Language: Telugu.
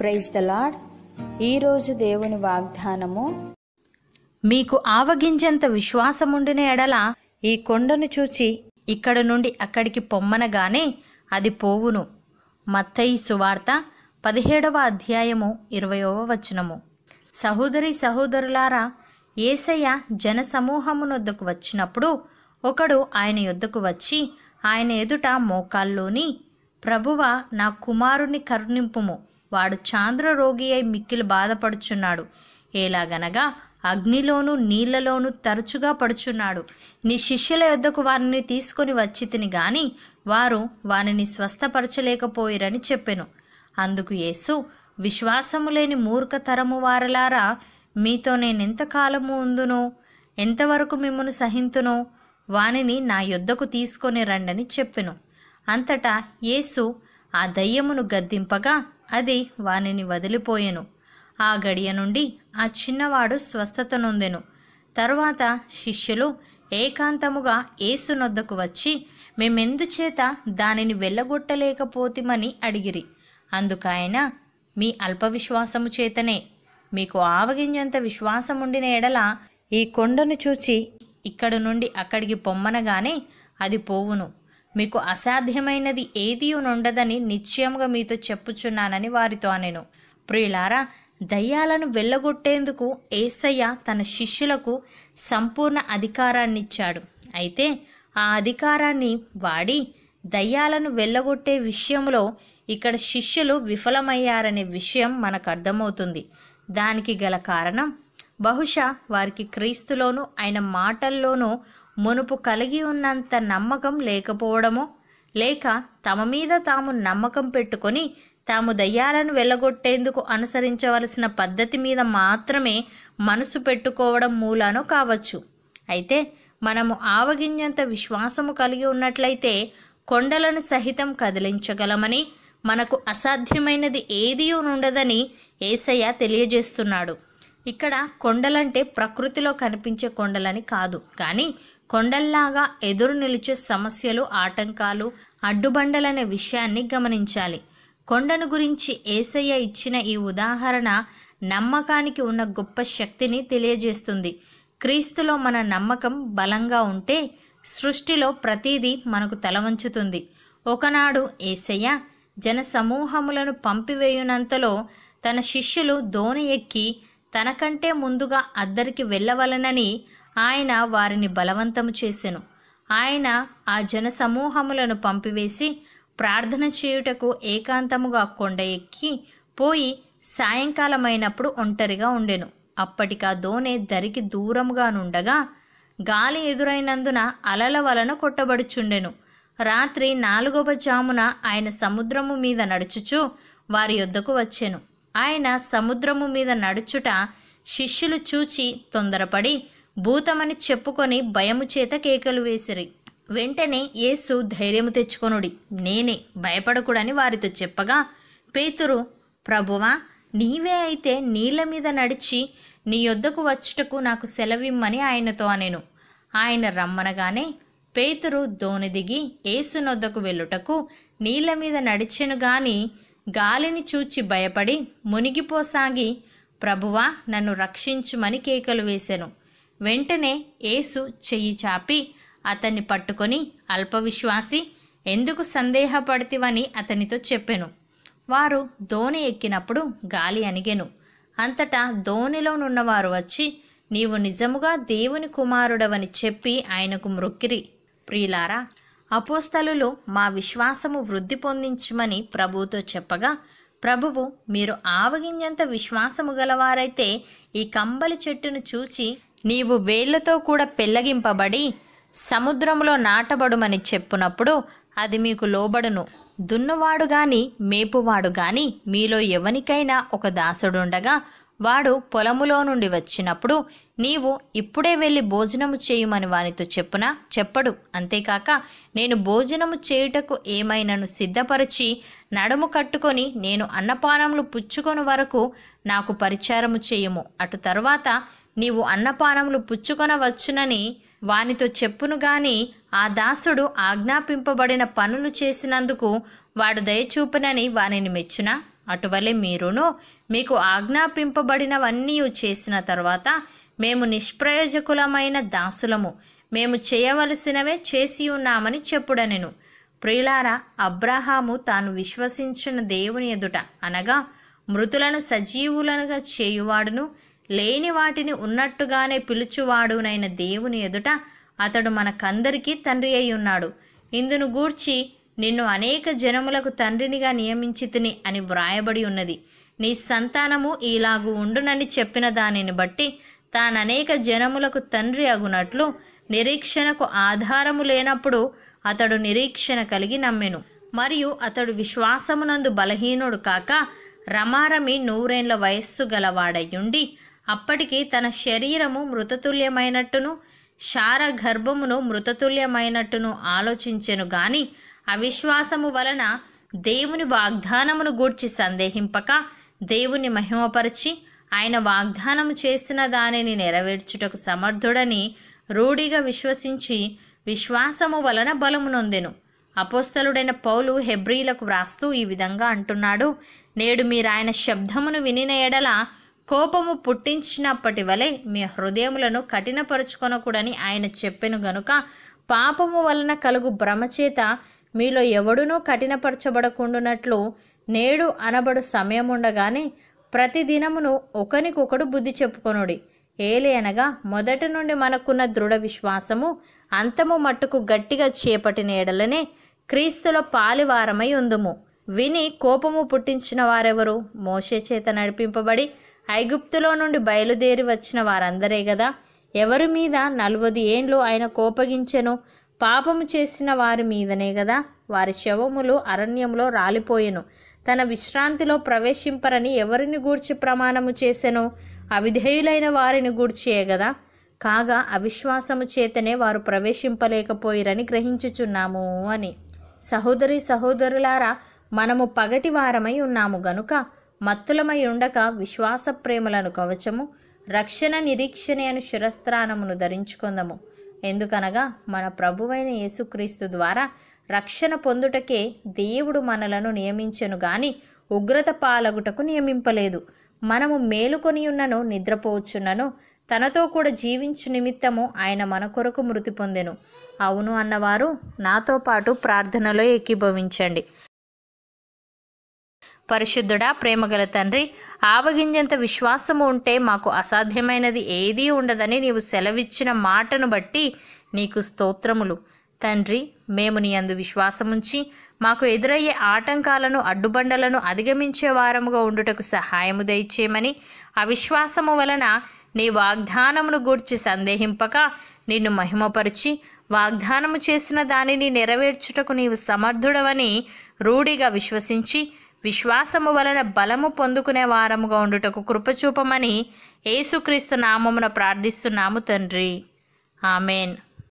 ప్రైజ్ ద లాడ్ ఈరోజు దేవుని వాగ్దానము మీకు ఆవగింజంత విశ్వాసముండిన ఎడల ఈ కొండను చూచి ఇక్కడ నుండి అక్కడికి పొమ్మనగానే అది పోవును మత్తయి సువార్త పదిహేడవ అధ్యాయము ఇరవయవ వచనము సహోదరి సహోదరులారా ఏసయ్య జన సమూహమునొద్దకు వచ్చినప్పుడు ఒకడు ఆయన యొద్దకు వచ్చి ఆయన ఎదుట మోకాల్లోని ప్రభువ నా కుమారుని కరుణింపుము వాడు చాంద్ర రోగి అయి మిక్కిలు బాధపడుచున్నాడు ఎలాగనగా అగ్నిలోను నీళ్లలోను తరచుగా పడుచున్నాడు నీ శిష్యుల యొద్దకు వారిని తీసుకొని వచ్చి తిని గాని వారు వారిని స్వస్థపరచలేకపోయిరని చెప్పెను అందుకు యేసు విశ్వాసము లేని మూర్ఖతరము వారలారా మీతో నేనెంతకాలము ఉందునో ఎంతవరకు మిమ్మను సహింతునో వానిని నా యొద్దకు తీసుకొని రండని చెప్పెను అంతటా యేసు ఆ దయ్యమును గద్దింపగా అది వానిని వదిలిపోయెను ఆ గడియ నుండి ఆ చిన్నవాడు స్వస్థత నొందెను తరువాత శిష్యులు ఏకాంతముగా ఏసునొద్దకు నొద్దకు వచ్చి మేమెందుచేత దానిని వెళ్ళగొట్టలేకపోతిమని అడిగిరి అందుకైన మీ అల్పవిశ్వాసము చేతనే మీకు ఆవగింజంత విశ్వాసముండిన ఎడల ఈ కొండను చూచి ఇక్కడ నుండి అక్కడికి పొమ్మనగానే అది పోవును మీకు అసాధ్యమైనది ఏదీ ఉండదని నిశ్చయంగా మీతో చెప్పుచున్నానని వారితో అనెను ప్రియులారా దయ్యాలను వెళ్ళగొట్టేందుకు ఏసయ్య తన శిష్యులకు సంపూర్ణ అధికారాన్ని ఇచ్చాడు అయితే ఆ అధికారాన్ని వాడి దయ్యాలను వెళ్ళగొట్టే విషయంలో ఇక్కడ శిష్యులు విఫలమయ్యారనే విషయం మనకు అర్థమవుతుంది దానికి గల కారణం బహుశా వారికి క్రీస్తులోనూ ఆయన మాటల్లోనూ మునుపు కలిగి ఉన్నంత నమ్మకం లేకపోవడమో లేక తమ మీద తాము నమ్మకం పెట్టుకొని తాము దయ్యాలను వెళ్ళగొట్టేందుకు అనుసరించవలసిన పద్ధతి మీద మాత్రమే మనసు పెట్టుకోవడం మూలానో కావచ్చు అయితే మనము ఆవగింజంత విశ్వాసము కలిగి ఉన్నట్లయితే కొండలను సహితం కదిలించగలమని మనకు అసాధ్యమైనది ఏదీ ఉండదని ఏసయ్య తెలియజేస్తున్నాడు ఇక్కడ కొండలంటే ప్రకృతిలో కనిపించే కొండలని కాదు కానీ కొండల్లాగా ఎదురు నిలిచే సమస్యలు ఆటంకాలు అడ్డుబండలనే విషయాన్ని గమనించాలి కొండను గురించి ఏసయ్య ఇచ్చిన ఈ ఉదాహరణ నమ్మకానికి ఉన్న గొప్ప శక్తిని తెలియజేస్తుంది క్రీస్తులో మన నమ్మకం బలంగా ఉంటే సృష్టిలో ప్రతీదీ మనకు తలవంచుతుంది ఒకనాడు ఏసయ్య జన సమూహములను పంపివేయునంతలో తన శిష్యులు దోణి ఎక్కి తనకంటే ముందుగా అద్దరికి వెళ్ళవలనని ఆయన వారిని బలవంతము చేసెను ఆయన ఆ జనసమూహములను పంపివేసి ప్రార్థన చేయుటకు ఏకాంతముగా కొండ ఎక్కి పోయి సాయంకాలమైనప్పుడు ఒంటరిగా ఉండెను అప్పటికా దోణి దరికి దూరముగా నుండగా గాలి ఎదురైనందున అలల వలన కొట్టబడుచుండెను రాత్రి నాలుగవ జామున ఆయన సముద్రము మీద నడుచుచు వారి యొద్దకు వచ్చెను ఆయన సముద్రము మీద నడుచుట శిష్యులు చూచి తొందరపడి భూతమని చెప్పుకొని భయము చేత కేకలు వేసిరి వెంటనే యేసు ధైర్యము తెచ్చుకొనుడి నేనే భయపడకూడని వారితో చెప్పగా పేతురు ప్రభువా నీవే అయితే నీళ్ళ మీద నడిచి నీ యొద్దకు వచ్చుటకు నాకు సెలవిమ్మని ఆయనతో అనెను ఆయన రమ్మనగానే పేతురు దోణి దిగి ఏసునొద్దకు వెళ్ళుటకు నీళ్ళ మీద నడిచెను గాని గాలిని చూచి భయపడి మునిగిపోసాగి ప్రభువా నన్ను రక్షించుమని కేకలు వేశాను వెంటనే ఏసు చెయ్యి చాపి అతన్ని పట్టుకొని అల్పవిశ్వాసి ఎందుకు సందేహపడతివని అతనితో చెప్పాను వారు దోణి ఎక్కినప్పుడు గాలి అణిగెను అంతటా దోణిలోనున్నవారు వచ్చి నీవు నిజముగా దేవుని కుమారుడవని చెప్పి ఆయనకు మృక్కిరి ప్రియులారా అపోస్తలులు మా విశ్వాసము వృద్ధి పొందించుమని ప్రభువుతో చెప్పగా ప్రభువు మీరు ఆవగింజంత విశ్వాసము గలవారైతే ఈ కంబలి చెట్టును చూచి నీవు వేళ్లతో కూడా పెళ్లగింపబడి సముద్రంలో నాటబడుమని చెప్పునప్పుడు అది మీకు లోబడును దున్నవాడు గాని మేపువాడు గాని మీలో ఎవనికైనా ఒక దాసుడుండగా వాడు పొలములో నుండి వచ్చినప్పుడు నీవు ఇప్పుడే వెళ్ళి భోజనము చేయుమని వానితో చెప్పునా చెప్పడు అంతేకాక నేను భోజనము చేయుటకు ఏమైనను సిద్ధపరిచి నడుము కట్టుకొని నేను అన్నపానములు పుచ్చుకొని వరకు నాకు పరిచారము చేయుము అటు తర్వాత నీవు అన్నపానములు పుచ్చుకొనవచ్చునని వానితో చెప్పును గాని ఆ దాసుడు ఆజ్ఞాపింపబడిన పనులు చేసినందుకు వాడు దయచూపునని వానిని మెచ్చునా అటువలే మీరును మీకు ఆజ్ఞాపింపబడినవన్నీ చేసిన తర్వాత మేము నిష్ప్రయోజకులమైన దాసులము మేము చేయవలసినవే చేసి ఉన్నామని చెప్పుడనెను ప్రియులారా అబ్రహాము తాను విశ్వసించిన దేవుని ఎదుట అనగా మృతులను సజీవులనుగా చేయువాడును లేని వాటిని ఉన్నట్టుగానే పిలుచువాడునైన దేవుని ఎదుట అతడు మనకందరికీ తండ్రి అయి ఉన్నాడు ఇందును గూర్చి నిన్ను అనేక జనములకు తండ్రినిగా నియమించితిని అని వ్రాయబడి ఉన్నది నీ సంతానము ఇలాగు ఉండునని చెప్పిన దానిని బట్టి తాననేక జనములకు తండ్రి అగునట్లు నిరీక్షణకు ఆధారము లేనప్పుడు అతడు నిరీక్షణ కలిగి నమ్మెను మరియు అతడు విశ్వాసమునందు బలహీనుడు కాక రమారమి నూరేండ్ల వయస్సు గలవాడయ్యుండి అప్పటికి తన శరీరము మృతతుల్యమైనట్టును శార గర్భమును మృతతుల్యమైనట్టును ఆలోచించెను గాని అవిశ్వాసము వలన దేవుని వాగ్దానమును గూర్చి సందేహింపక దేవుని మహిమపరిచి ఆయన వాగ్దానం చేసిన దానిని నెరవేర్చుటకు సమర్థుడని రూఢిగా విశ్వసించి విశ్వాసము వలన బలము నొందెను అపోస్తలుడైన పౌలు హెబ్రీలకు వ్రాస్తూ ఈ విధంగా అంటున్నాడు నేడు మీరు ఆయన శబ్దమును వినిన ఎడల కోపము పుట్టించినప్పటి వలె మీ హృదయములను కఠినపరుచుకొనకూడని ఆయన చెప్పెను గనుక పాపము వలన కలుగు భ్రమచేత మీలో ఎవడునూ కఠినపరచబడకుండునట్లు నేడు అనబడు ఉండగానే ప్రతి దినమును ఒకనికొకడు బుద్ధి చెప్పుకొనుడి అనగా మొదటి నుండి మనకున్న దృఢ విశ్వాసము అంతము మట్టుకు గట్టిగా చేపట్టిన ఎడలనే క్రీస్తులో పాలివారమై ఉందుము విని కోపము పుట్టించిన వారెవరు మోసే చేత నడిపింపబడి ఐగుప్తులో నుండి బయలుదేరి వచ్చిన వారందరే గదా ఎవరి మీద నలవది ఏండ్లు ఆయన కోపగించెను పాపము చేసిన వారి మీదనే కదా వారి శవములు అరణ్యంలో రాలిపోయెను తన విశ్రాంతిలో ప్రవేశింపరని ఎవరిని గూర్చి ప్రమాణము చేసెను అవిధేయులైన వారిని గూర్చియే కదా కాగా అవిశ్వాసము చేతనే వారు ప్రవేశింపలేకపోయిరని గ్రహించుచున్నాము అని సహోదరి సహోదరులారా మనము పగటి వారమై ఉన్నాము గనుక మత్తులమై ఉండక విశ్వాస ప్రేమలను కవచము రక్షణ నిరీక్షణ అను శిరస్త్రానమును ధరించుకుందము ఎందుకనగా మన ప్రభువైన యేసుక్రీస్తు ద్వారా రక్షణ పొందుటకే దేవుడు మనలను నియమించెను గాని ఉగ్రత పాలగుటకు నియమింపలేదు మనము మేలుకొని ఉన్నను నిద్రపోవచ్చున్నను తనతో కూడా జీవించు నిమిత్తము ఆయన మన కొరకు మృతి పొందెను అవును అన్నవారు నాతో పాటు ప్రార్థనలో ఏకీభవించండి పరిశుద్ధుడా ప్రేమగల తండ్రి ఆవగింజంత విశ్వాసము ఉంటే మాకు అసాధ్యమైనది ఏదీ ఉండదని నీవు సెలవిచ్చిన మాటను బట్టి నీకు స్తోత్రములు తండ్రి మేము నీ అందు విశ్వాసముంచి మాకు ఎదురయ్యే ఆటంకాలను అడ్డుబండలను అధిగమించే వారముగా ఉండుటకు సహాయము దయచేయమని అవిశ్వాసము వలన నీ వాగ్దానమును గూర్చి సందేహింపక నిన్ను మహిమపరిచి వాగ్దానము చేసిన దానిని నెరవేర్చుటకు నీవు సమర్థుడవని రూఢిగా విశ్వసించి విశ్వాసము వలన బలము పొందుకునే వారముగా ఉండుటకు కృపచూపమని యేసుక్రీస్తు నామమున ప్రార్థిస్తున్నాము తండ్రి ఆమెన్